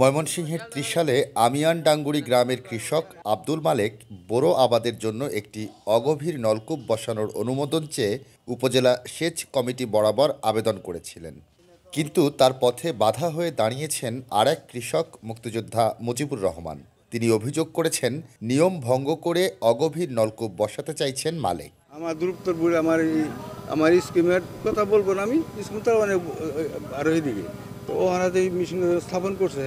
ময়মনসিংহের ত্রিশালে আমিয়ান ডাঙ্গুড়ি গ্রামের কৃষক আব্দুল মালেক বোরো আবাদের জন্য একটি অগভীর নলকূপ বসানোর অনুমোদন চেয়ে উপজেলা সেচ কমিটি বরাবর আবেদন করেছিলেন কিন্তু তার পথে বাধা হয়ে দাঁড়িয়েছেন আর এক কৃষক মুক্তিযোদ্ধা মুজিবুর রহমান তিনি অভিযোগ করেছেন নিয়ম ভঙ্গ করে অগভীর নলকূপ বসাতে চাইছেন মালেক আমার দূরত্বর আমার আমার স্কিমের কথা বলবো না আমি স্কিম তো অনেক আরোহী দিকে তো ওরা যে মেশিন স্থাপন করছে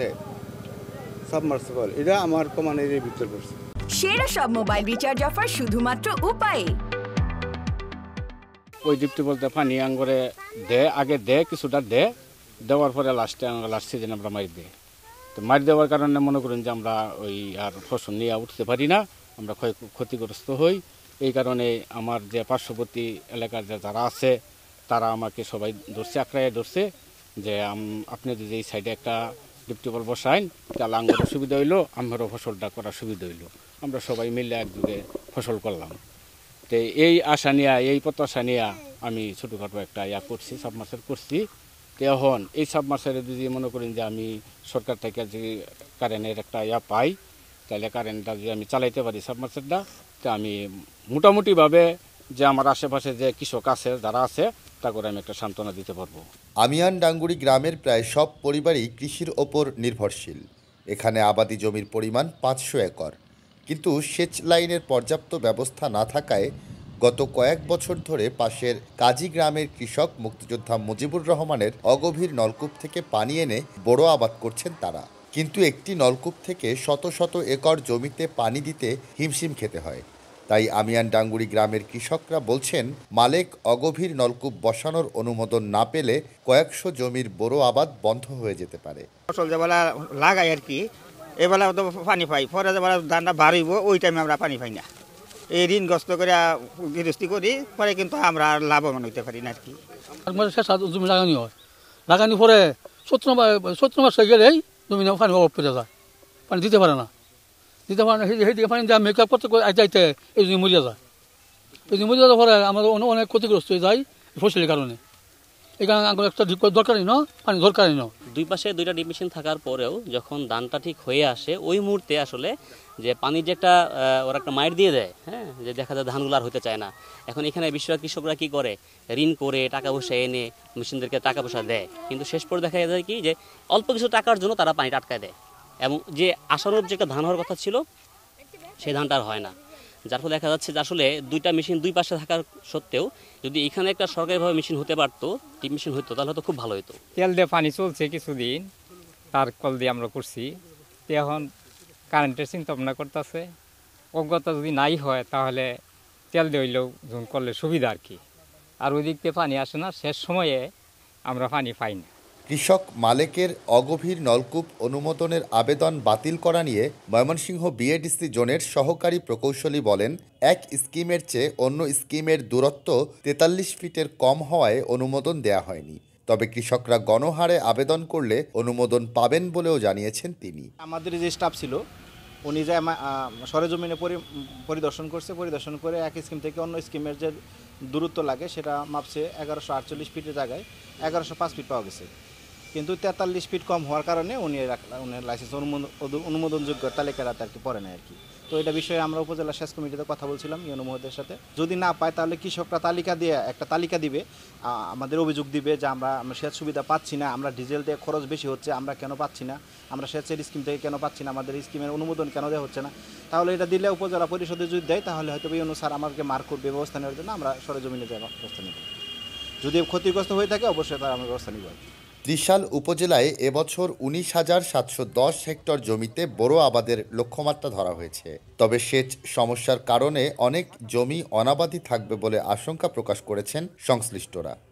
সাবমার্সিবল এটা আমার কমানের ভিতর পড়ছে সেরা সব মোবাইল রিচার্জ অফার শুধুমাত্র উপায়ে ওই দীপ্তি বলতে পানি আঙ্গরে দে আগে দে কিছুটা দে দেওয়ার পরে লাস্টে লাস্ট সিজনে আমরা মারি দিই তো মারি দেওয়ার কারণে মনে করেন যে আমরা ওই আর ফসল নিয়ে উঠতে পারি না আমরা ক্ষতিগ্রস্ত হই এই কারণে আমার যে পার্শ্ববর্তী এলাকার যে যারা আছে তারা আমাকে সবাই ধরছে আঁকড়াইয়া ধরছে যে আপনি যদি এই সাইডে একটা ডিপটিবল বসাইন তাহলে আঙ্গুরও সুবিধা হইলো আমারও ফসলটা করার সুবিধা হইলো আমরা সবাই মিলে একযোগে ফসল করলাম তো এই আশা নিয়ে এই প্রত্যাশা নিয়ে আমি ছোটোখাটো একটা ইয়া করছি সাবমার্সাল করছি তো এখন এই সাবমার্সালে যদি মনে করেন যে আমি সরকার থেকে যে কারেন্টের একটা ইয়া পাই তাহলে কারেন্টটা যদি আমি চালাইতে পারি সাবমার্সালটা তা আমি মোটামুটিভাবে যে আমার আশেপাশে যে কৃষক আছে যারা আছে তা করে আমি একটা সান্ত্বনা দিতে পারবো আমিয়ান ডাঙ্গুড়ি গ্রামের প্রায় সব পরিবারই কৃষির ওপর নির্ভরশীল এখানে আবাদি জমির পরিমাণ পাঁচশো একর কিন্তু সেচ লাইনের পর্যাপ্ত ব্যবস্থা না থাকায় গত কয়েক বছর ধরে পাশের কাজী গ্রামের কৃষক মুক্তিযোদ্ধা মুজিবুর রহমানের অগভীর নলকূপ থেকে পানি এনে বড় আবাদ করছেন তারা কিন্তু একটি নলকূপ থেকে শত শত একর জমিতে পানি দিতে হিমশিম খেতে হয় তাই আমিয়ানডাঙ্গুড়ি গ্রামের কৃষকরা বলছেন মালেক অগভীর নলকূপ বসানোর অনুমোদন না পেলে কয়েকশো জমির বড় আবাদ বন্ধ হয়ে যেতে পারে ফসল যেবেলা লাগাই আর কি এবেলা তো পানি পাই পরে যেবেলা ধানটা বাড়িব ওই টাইমে আমরা পানি পাই না এই ঋণগ্রস্ত করে গৃহস্থি করি পরে কিন্তু আমরা আর লাভবান হইতে পারি না আর কি জমি লাগানি হয় লাগানি পরে সত্র সত্র মাস গেলেই জমি পানি অভাব পেয়ে যায় পানি দিতে পারে না দিতে পারে না করতে আইতে এই মরিয়া যায় এই মরিয়া যাওয়ার ফলে আমাদের অনেক ক্ষতিগ্রস্ত হয়ে যায় ফসলের কারণে এই কারণে আমার একটা দরকারই ন পানি দরকারই ন দুই পাশে দুইটা ডিপ থাকার পরেও যখন ধানটা ঠিক হয়ে আসে ওই মুহূর্তে আসলে যে পানির যে একটা ওরা একটা মাইট দিয়ে দেয় হ্যাঁ যে দেখা যায় ধানগুলো আর হতে চায় না এখন এখানে বেশিরভাগ কৃষকরা কি করে ঋণ করে টাকা পয়সা এনে মেশিনদেরকে টাকা পয়সা দেয় কিন্তু শেষ পরে দেখা যায় কি যে অল্প কিছু টাকার জন্য তারা পানিটা আটকায় দেয় এবং যে আশানুরূপ যেটা ধান হওয়ার কথা ছিল সেই ধানটা আর হয় না যার ফলে দেখা যাচ্ছে যে আসলে দুইটা মেশিন দুই পাশে থাকার সত্ত্বেও যদি এখানে একটা সরকারিভাবে মেশিন হতে পারতো টিপ মেশিন হইতো তাহলে তো খুব ভালো হতো তেল দিয়ে পানি চলছে কিছুদিন তার কল দিয়ে আমরা করছি এখন কারেন্টের চিন্তা ভাবনা করতেছে অজ্ঞতা যদি নাই হয় তাহলে তেল দিয়ে হইলেও করলে সুবিধা আর কি আর ওই দিক দিয়ে পানি আসে না শেষ সময়ে আমরা পানি পাই না কৃষক মালেকের অগভীর নলকূপ অনুমোদনের আবেদন বাতিল করা নিয়ে ময়মনসিংহ বিএডিসি জোনের সহকারী প্রকৌশলী বলেন এক স্কিমের চেয়ে অন্য স্কিমের দূরত্ব তেতাল্লিশ ফিটের কম হওয়ায় অনুমোদন দেয়া হয়নি তবে কৃষকরা গণহারে আবেদন করলে অনুমোদন পাবেন বলেও জানিয়েছেন তিনি আমাদের যে স্টাফ ছিল উনি যে সরেজমিনে পরিদর্শন করছে পরিদর্শন করে এক স্কিম থেকে অন্য স্কিমের যে দূরত্ব লাগে সেটা মাপছে এগারোশো আটচল্লিশ ফিটের জায়গায় এগারোশো পাঁচ ফিট পাওয়া গেছে কিন্তু তেতাল্লিশ ফিট কম হওয়ার কারণে উনি উনি লাইসেন্স অনুমোদনযোগ্য তালিকারাতে আর কি পড়ে না আর কি তো এটা বিষয়ে আমরা উপজেলা সেচ কমিটিতে কথা বলছিলাম ইউনো মহোদয়ের সাথে যদি না পায় তাহলে কৃষকরা তালিকা দিয়ে একটা তালিকা দিবে আমাদের অভিযোগ দিবে যে আমরা সেচ সুবিধা পাচ্ছি না আমরা ডিজেল দিয়ে খরচ বেশি হচ্ছে আমরা কেন পাচ্ছি না আমরা সেচের স্কিম থেকে কেন পাচ্ছি না আমাদের স্কিমের অনুমোদন কেন দেওয়া হচ্ছে না তাহলে এটা দিলে উপজেলা পরিষদে যদি দেয় তাহলে হয়তো এই অনুসার আমাকে করবে ব্যবস্থা নেওয়ার জন্য আমরা সরজমিনে যাই ব্যবস্থা নেব যদি ক্ষতিগ্রস্ত হয়ে থাকে অবশ্যই তার আমরা ব্যবস্থা নিব ত্রিশাল উপজেলায় এবছর উনিশ হাজার সাতশো দশ হেক্টর জমিতে বড় আবাদের লক্ষ্যমাত্রা ধরা হয়েছে তবে সেচ সমস্যার কারণে অনেক জমি অনাবাদি থাকবে বলে আশঙ্কা প্রকাশ করেছেন সংশ্লিষ্টরা